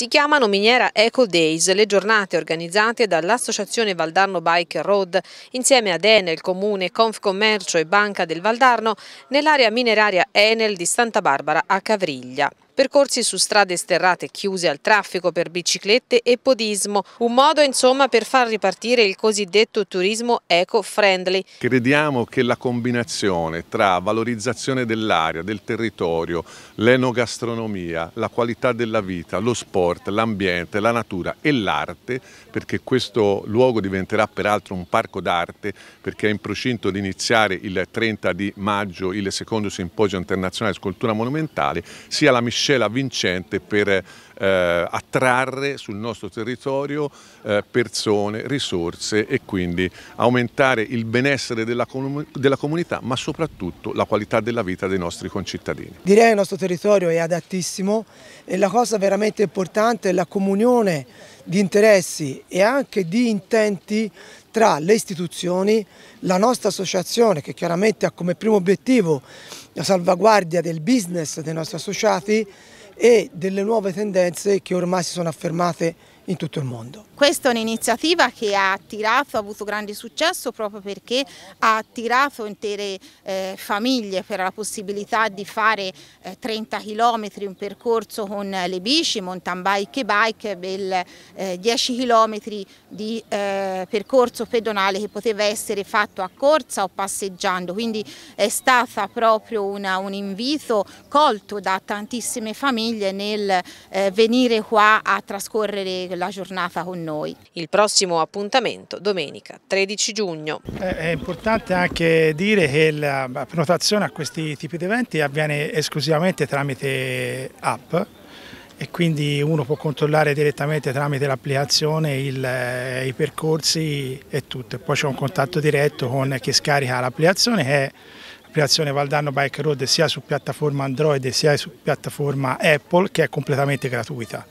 Si chiamano Miniera Eco Days le giornate organizzate dall'Associazione Valdarno Bike Road insieme ad Enel, Comune, Confcommercio e Banca del Valdarno nell'area mineraria Enel di Santa Barbara a Cavriglia percorsi su strade sterrate chiuse al traffico per biciclette e podismo, un modo insomma per far ripartire il cosiddetto turismo eco-friendly. Crediamo che la combinazione tra valorizzazione dell'aria, del territorio, l'enogastronomia, la qualità della vita, lo sport, l'ambiente, la natura e l'arte, perché questo luogo diventerà peraltro un parco d'arte, perché è in procinto di iniziare il 30 di maggio il secondo simposio internazionale di scultura monumentale, sia la miscela miscela vincente per eh, attrarre sul nostro territorio eh, persone, risorse e quindi aumentare il benessere della, com della, comunità ma soprattutto la qualità della vita dei nostri concittadini. Direi che il nostro territorio è adattissimo e la cosa veramente importante è la comunione di interessi e anche di intenti tra le istituzioni, la nostra associazione che chiaramente ha come primo obiettivo la salvaguardia del business dei nostri associati e delle nuove tendenze che ormai si sono affermate in tutto il mondo. Questa è un'iniziativa che ha attirato, ha avuto grande successo proprio perché ha attirato intere eh, famiglie per la possibilità di fare eh, 30 km un percorso con le bici, mountain bike e bike, del, eh, 10 km di eh, percorso pedonale che poteva essere fatto a corsa o passeggiando, quindi è stata proprio una, un invito colto da tantissime famiglie famiglie nel eh, venire qua a trascorrere la giornata con noi. Il prossimo appuntamento domenica 13 giugno. Eh, è importante anche dire che la prenotazione a questi tipi di eventi avviene esclusivamente tramite app e quindi uno può controllare direttamente tramite l'applicazione eh, i percorsi e tutto. Poi c'è un contatto diretto con chi scarica l'applicazione che è l'applicazione Valdanno Bike Road sia su piattaforma Android sia su piattaforma Apple che è completamente gratuita.